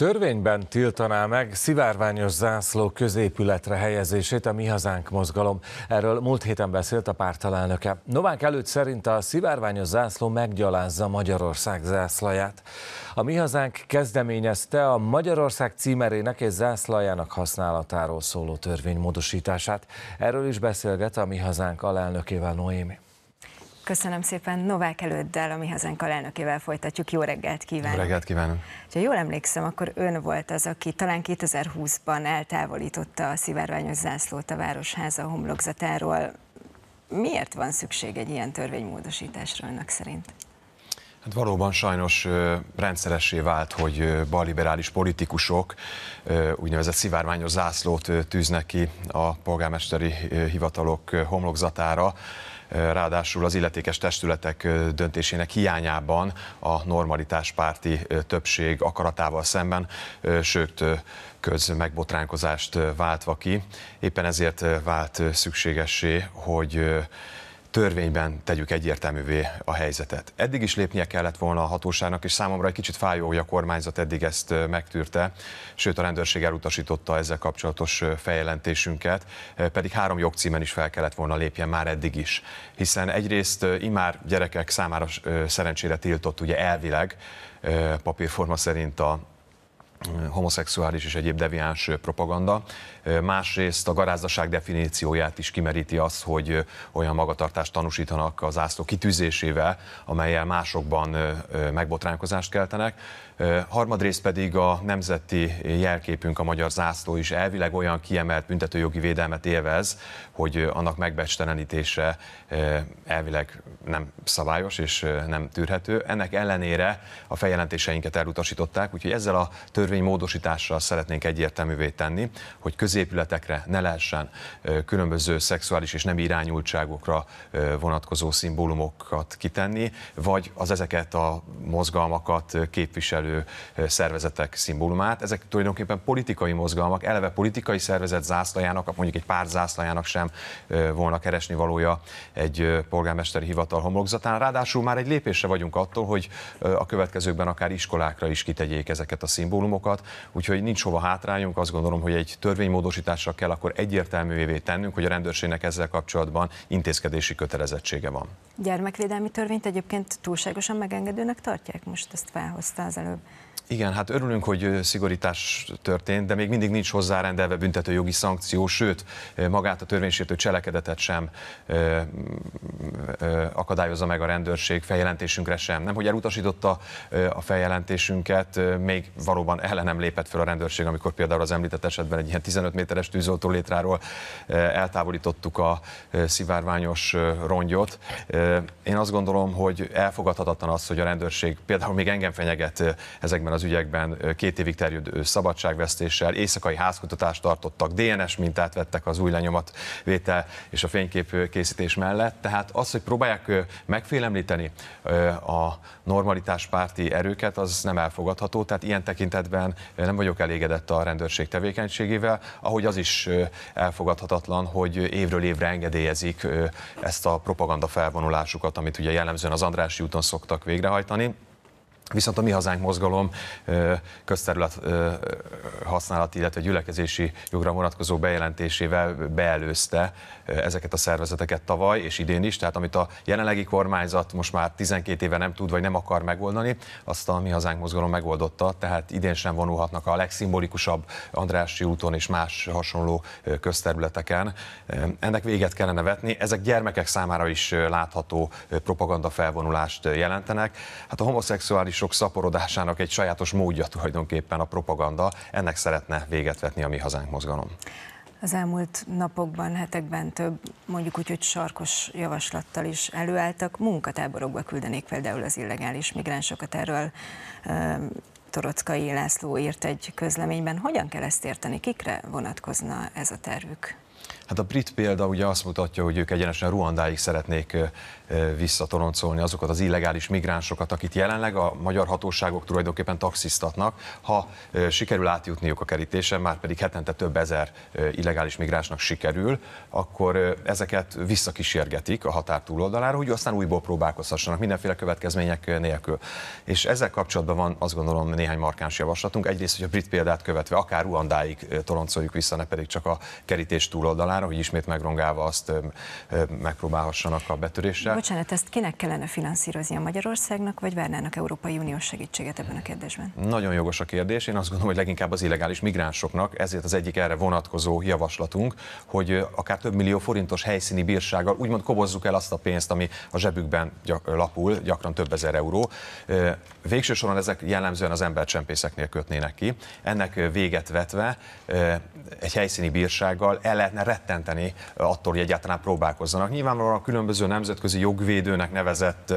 Törvényben tiltaná meg szivárványos zászló középületre helyezését a Mi Hazánk mozgalom. Erről múlt héten beszélt a pártalelnöke. Novák előtt szerint a szivárványos zászló meggyalázza Magyarország zászlaját. A Mi Hazánk kezdeményezte a Magyarország címerének és zászlajának használatáról szóló törvény Erről is beszélget a Mi Hazánk alelnökével Noémi. Köszönöm szépen Novák előddel, a Mi Hazánk alelnökével folytatjuk. Jó reggelt kívánok! Jó reggelt kívánok! Ha jól emlékszem, akkor ön volt az, aki talán 2020-ban eltávolította a szivárványos zászlót a Városháza homlokzatáról. Miért van szükség egy ilyen törvénymódosításra önök szerint? Hát valóban sajnos rendszeressé vált, hogy balliberális politikusok úgynevezett szivárványos zászlót tűznek ki a polgármesteri hivatalok homlokzatára. Ráadásul az illetékes testületek döntésének hiányában a normalitás párti többség akaratával szemben, sőt köz megbotránkozást váltva ki. Éppen ezért vált szükségessé, hogy törvényben tegyük egyértelművé a helyzetet. Eddig is lépnie kellett volna a hatóságnak, és számomra egy kicsit fájó, hogy a kormányzat eddig ezt megtűrte, sőt a rendőrség elutasította ezzel kapcsolatos feljelentésünket, pedig három jogcímen is fel kellett volna lépjen már eddig is. Hiszen egyrészt imár gyerekek számára szerencsére tiltott ugye elvileg papírforma szerint a homoszexuális és egyéb deviáns propaganda. Másrészt a garázdaság definícióját is kimeríti az, hogy olyan magatartást tanúsítanak az ászló kitűzésével, amelyel másokban megbotránkozást keltenek. Harmadrészt pedig a nemzeti jelképünk, a magyar zászló is elvileg olyan kiemelt büntetőjogi védelmet élvez, hogy annak megbecstelenítése elvileg nem szabályos és nem tűrhető. Ennek ellenére a feljelentéseinket elutasították, úgyhogy ezzel a törvény törvénymódosítással szeretnénk egyértelművé tenni, hogy középületekre ne lehessen különböző szexuális és nem irányultságokra vonatkozó szimbólumokat kitenni, vagy az ezeket a mozgalmakat képviselő szervezetek szimbólumát. Ezek tulajdonképpen politikai mozgalmak, eleve politikai szervezet zászlajának, mondjuk egy pár zászlajának sem volna keresni valója egy polgármesteri hivatal homlokzatán. Ráadásul már egy lépésre vagyunk attól, hogy a következőkben akár iskolákra is kitegyék ezeket a szimbólumokat, reformokat, úgyhogy nincs hova hátrányunk, azt gondolom, hogy egy törvénymódosításra kell akkor egyértelművé tennünk, hogy a rendőrségnek ezzel kapcsolatban intézkedési kötelezettsége van. Gyermekvédelmi törvényt egyébként túlságosan megengedőnek tartják? Most ezt felhozta az előbb. Igen, hát örülünk, hogy szigorítás történt, de még mindig nincs hozzárendelve jogi szankció, sőt, magát a törvénysértő cselekedetet sem ö, ö, akadályozza meg a rendőrség feljelentésünkre sem. Nem, hogy elutasította a feljelentésünket, még valóban ellenem lépett fel a rendőrség, amikor például az említett esetben egy ilyen 15 méteres tűzoltó létráról eltávolítottuk a szivárványos rongyot. Én azt gondolom, hogy elfogadhatatlan az, hogy a rendőrség például még engem fenyeget ezekben az az ügyekben két évig terjedő szabadságvesztéssel, éjszakai házkutatást tartottak, DNS mintát vettek az új vétel és a fénykép készítés mellett. Tehát az, hogy próbálják megfélemlíteni a normalitás párti erőket, az nem elfogadható, tehát ilyen tekintetben nem vagyok elégedett a rendőrség tevékenységével, ahogy az is elfogadhatatlan, hogy évről évre engedélyezik ezt a propaganda felvonulásukat, amit ugye jellemzően az András úton szoktak végrehajtani. Viszont a Mi Hazánk mozgalom közterület használati, illetve gyülekezési jogra vonatkozó bejelentésével beelőzte ezeket a szervezeteket tavaly és idén is, tehát amit a jelenlegi kormányzat most már 12 éve nem tud vagy nem akar megoldani, azt a Mi Hazánk mozgalom megoldotta, tehát idén sem vonulhatnak a legszimbolikusabb Andrássy úton és más hasonló közterületeken. Ennek véget kellene vetni, ezek gyermekek számára is látható propaganda felvonulást jelentenek. Hát a homoszexuális sok szaporodásának egy sajátos módja tulajdonképpen a propaganda. Ennek szeretne véget vetni a Mi Hazánk mozgalom. Az elmúlt napokban, hetekben több, mondjuk úgy, hogy sarkos javaslattal is előálltak. Munkatáborokba küldenék például az illegális migránsokat. Erről Torockai László írt egy közleményben. Hogyan kell ezt érteni? Kikre vonatkozna ez a tervük? Hát a brit példa ugye azt mutatja, hogy ők egyenesen Ruandáig szeretnék visszatoloncolni azokat az illegális migránsokat, akit jelenleg a magyar hatóságok tulajdonképpen taxisztatnak, ha sikerül átjutniuk a kerítésen, már pedig hetente több ezer illegális migránsnak sikerül, akkor ezeket visszakísérgetik a határ túloldalára, hogy aztán újból próbálkozhassanak mindenféle következmények nélkül. És ezzel kapcsolatban van azt gondolom néhány markáns javaslatunk. Egyrészt, hogy a brit példát követve akár Ruandáig toloncoljuk vissza, ne pedig csak a kerítés túloldalán túloldalára, hogy ismét megrongálva azt megpróbálhassanak a betöréssel. Bocsánat, ezt kinek kellene finanszírozni a Magyarországnak, vagy várnának Európai Uniós segítséget ebben a kérdésben? Nagyon jogos a kérdés. Én azt gondolom, hogy leginkább az illegális migránsoknak, ezért az egyik erre vonatkozó javaslatunk, hogy akár több millió forintos helyszíni bírsággal úgymond kobozzuk el azt a pénzt, ami a zsebükben gyak, lapul, gyakran több ezer euró. Végső soron ezek jellemzően az embercsempészeknél kötnének ki. Ennek véget vetve egy helyszíni bírsággal el lehetne lehetne rettenteni attól, hogy egyáltalán próbálkozzanak. Nyilvánvalóan a különböző nemzetközi jogvédőnek nevezett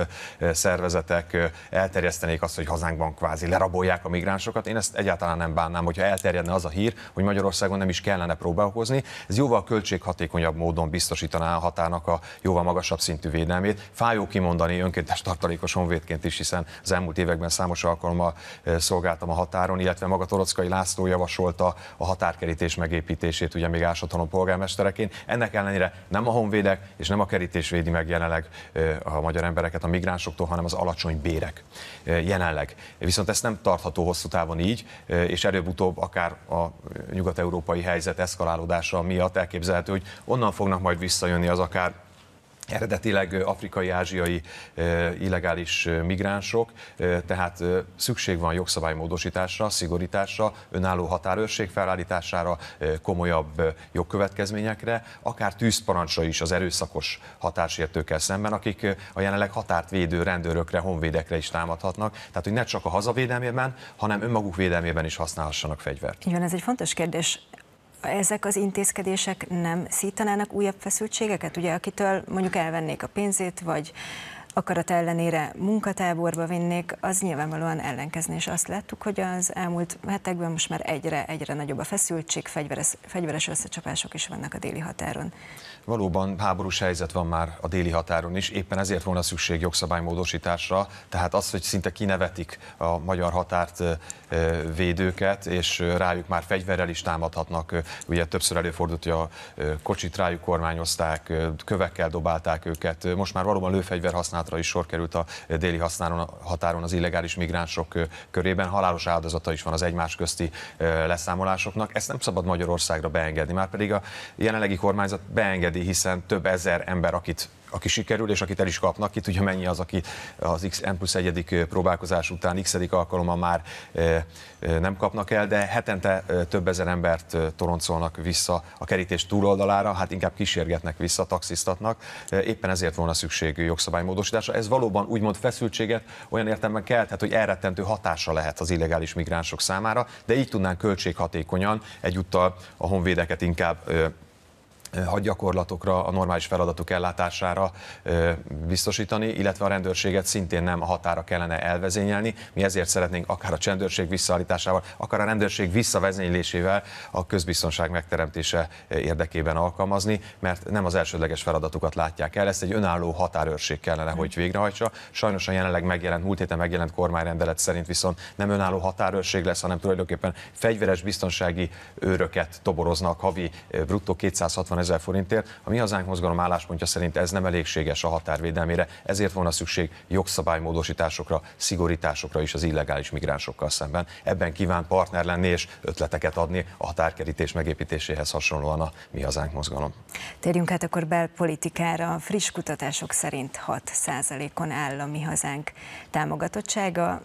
szervezetek elterjesztenék azt, hogy hazánkban kvázi lerabolják a migránsokat. Én ezt egyáltalán nem bánnám, hogyha elterjedne az a hír, hogy Magyarországon nem is kellene próbálkozni. Ez jóval költséghatékonyabb módon biztosítaná a határnak a jóval magasabb szintű védelmét. Fájó kimondani önkéntes tartalékos honvédként is, hiszen az elmúlt években számos alkalommal szolgáltam a határon, illetve maga Torockai László javasolta a határkerítés megépítését, ugye még ásatalom polgár polgármestereként. Ennek ellenére nem a honvédek és nem a kerítés védi meg jelenleg a magyar embereket a migránsoktól, hanem az alacsony bérek jelenleg. Viszont ezt nem tartható hosszú távon így, és előbb-utóbb akár a nyugat-európai helyzet eszkalálódása miatt elképzelhető, hogy onnan fognak majd visszajönni az akár eredetileg afrikai-ázsiai illegális migránsok, tehát szükség van jogszabálymódosításra, szigorításra, önálló határőrség felállítására, komolyabb jogkövetkezményekre, akár tűzparancsra is az erőszakos határsértőkkel szemben, akik a jelenleg határt védő rendőrökre, honvédekre is támadhatnak, tehát hogy ne csak a hazavédelmében, hanem önmaguk védelmében is használhassanak fegyvert. Igen, ez egy fontos kérdés ezek az intézkedések nem szítanának újabb feszültségeket? Ugye akitől mondjuk elvennék a pénzét, vagy akarata ellenére munkatáborba vinnék, az nyilvánvalóan ellenkezni, és azt láttuk, hogy az elmúlt hetekben most már egyre, egyre nagyobb a feszültség, fegyveres, fegyveres összecsapások is vannak a déli határon. Valóban háborús helyzet van már a déli határon is, éppen ezért volna szükség jogszabálymódosításra, tehát az, hogy szinte kinevetik a magyar határt védőket, és rájuk már fegyverrel is támadhatnak. Ugye többször előfordult, hogy a kocsit rájuk kormányozták, kövekkel dobálták őket, most már valóban lőfegyver használ használatra is sor került a déli határon az illegális migránsok körében. Halálos áldozata is van az egymás közti leszámolásoknak. Ezt nem szabad Magyarországra beengedni, már pedig a jelenlegi kormányzat beengedi, hiszen több ezer ember, akit aki sikerül, és akit el is kapnak. Ki tudja, mennyi az, aki az X N plusz egyedik próbálkozás után x alkalommal már nem kapnak el, de hetente több ezer embert toroncolnak vissza a kerítés túloldalára, hát inkább kísérgetnek vissza, taxisztatnak. Éppen ezért volna szükség jogszabálymódosításra. Ez valóban úgymond feszültséget olyan értelemben kelthet, hogy elrettentő hatása lehet az illegális migránsok számára, de így tudnánk költséghatékonyan egyúttal a honvédeket inkább hadgyakorlatokra, a normális feladatok ellátására biztosítani, illetve a rendőrséget szintén nem a határa kellene elvezényelni. Mi ezért szeretnénk akár a csendőrség visszaállításával, akár a rendőrség visszavezénylésével a közbiztonság megteremtése érdekében alkalmazni, mert nem az elsődleges feladatukat látják el. Ezt egy önálló határőrség kellene, hm. hogy végrehajtsa. Sajnos a jelenleg megjelent, múlt héten megjelent kormányrendelet szerint viszont nem önálló határőrség lesz, hanem tulajdonképpen fegyveres biztonsági őröket toboroznak havi bruttó 260 ezer forintért. A Mi Hazánk mozgalom álláspontja szerint ez nem elégséges a határvédelmére, ezért volna szükség jogszabálymódosításokra, szigorításokra is az illegális migránsokkal szemben. Ebben kíván partner lenni és ötleteket adni a határkerítés megépítéséhez hasonlóan a Mi Hazánk mozgalom. Térjünk hát akkor belpolitikára. A friss kutatások szerint 6%-on áll a Mi Hazánk támogatottsága.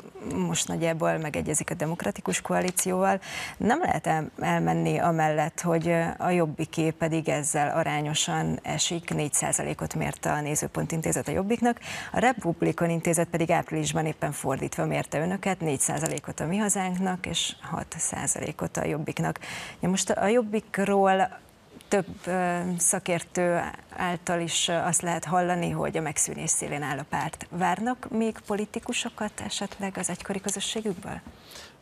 Most nagyjából megegyezik a demokratikus koalícióval. Nem lehet elmenni amellett, hogy a jobbiké pedig ez ezzel arányosan esik, 4%-ot mért a Nézőpont Intézet a Jobbiknak, a Republikon Intézet pedig áprilisban éppen fordítva mérte önöket, 4%-ot a mi hazánknak, és 6%-ot a Jobbiknak. Ja, most a Jobbikról több szakértő által is azt lehet hallani, hogy a megszűnés szélén áll a párt. Várnak még politikusokat esetleg az egykori közösségükből?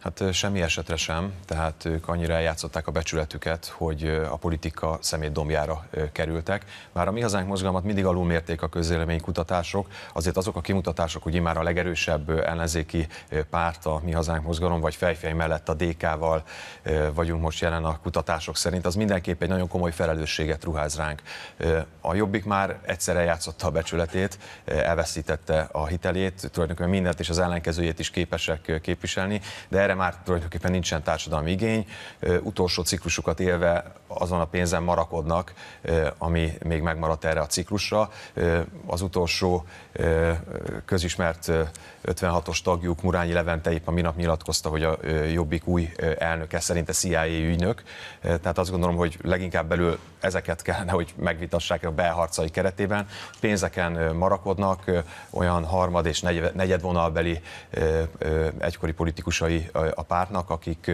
Hát semmi esetre sem, tehát ők annyira eljátszották a becsületüket, hogy a politika szemét domjára kerültek. Már a Mi Hazánk mozgalmat mindig alulmérték a közélemény kutatások, azért azok a kimutatások, hogy már a legerősebb ellenzéki párt a Mi Hazánk mozgalom, vagy fejfej mellett a DK-val vagyunk most jelen a kutatások szerint, az mindenképp egy nagyon komoly felelősséget ruház ránk. A Jobbik már egyszer eljátszotta a becsületét, elveszítette a hitelét, tulajdonképpen mindent és az ellenkezőjét is képesek képviselni, de erre már tulajdonképpen nincsen társadalmi igény. Utolsó ciklusukat élve azon a pénzen marakodnak, ami még megmaradt erre a ciklusra. Az utolsó közismert 56-os tagjuk Murányi Levente épp a minap nyilatkozta, hogy a Jobbik új elnöke szerinte CIA ügynök. Tehát azt gondolom, hogy leginkább belül körül ezeket kellene, hogy megvitassák a belharcai keretében. Pénzeken marakodnak olyan harmad és negyedvonalbeli egykori politikusai a pártnak, akik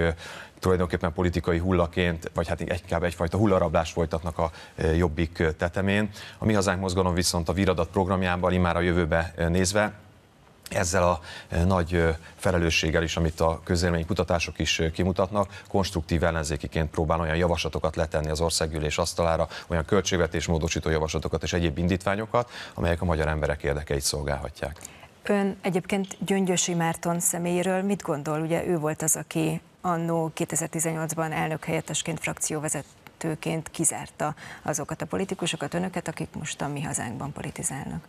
tulajdonképpen politikai hullaként, vagy hát inkább egyfajta hullarablás folytatnak a jobbik tetemén. A Mi Hazánk mozgalom viszont a Viradat programjában, immár a jövőbe nézve, ezzel a e, nagy e, felelősséggel is, amit a kutatások is e, kimutatnak, konstruktív ellenzékiként próbál olyan javaslatokat letenni az országgyűlés asztalára, olyan költségvetés módosító javaslatokat és egyéb indítványokat, amelyek a magyar emberek érdekeit szolgálhatják. Ön egyébként Gyöngyösi Márton személyéről mit gondol? Ugye ő volt az, aki annó 2018-ban elnök helyettesként frakcióvezetőként kizárta azokat a politikusokat, önöket, akik most a mi hazánkban politizálnak.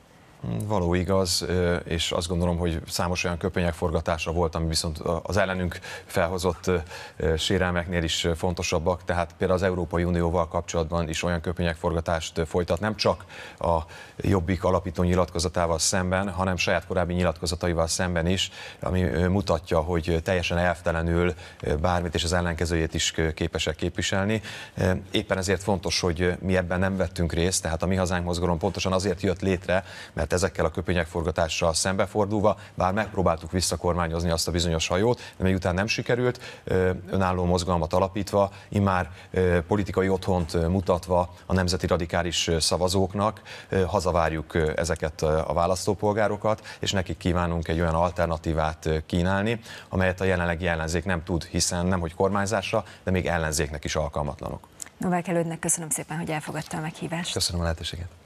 Való igaz, és azt gondolom, hogy számos olyan köpenyek forgatása volt, ami viszont az ellenünk felhozott sérelmeknél is fontosabbak, tehát például az Európai Unióval kapcsolatban is olyan köpenyek forgatást folytat, nem csak a Jobbik alapító nyilatkozatával szemben, hanem saját korábbi nyilatkozataival szemben is, ami mutatja, hogy teljesen elvtelenül bármit és az ellenkezőjét is képesek képviselni. Éppen ezért fontos, hogy mi ebben nem vettünk részt, tehát a Mi Hazánk mozgalom pontosan azért jött létre, mert ezekkel a forgatással szembefordulva, bár megpróbáltuk visszakormányozni azt a bizonyos hajót, de miután nem sikerült, önálló mozgalmat alapítva, immár politikai otthont mutatva a nemzeti radikális szavazóknak, hazavárjuk ezeket a választópolgárokat, és nekik kívánunk egy olyan alternatívát kínálni, amelyet a jelenlegi ellenzék nem tud, hiszen nem hogy kormányzásra, de még ellenzéknek is alkalmatlanok. Novák elődnek köszönöm szépen, hogy elfogadta a meghívást. Köszönöm a lehetőséget.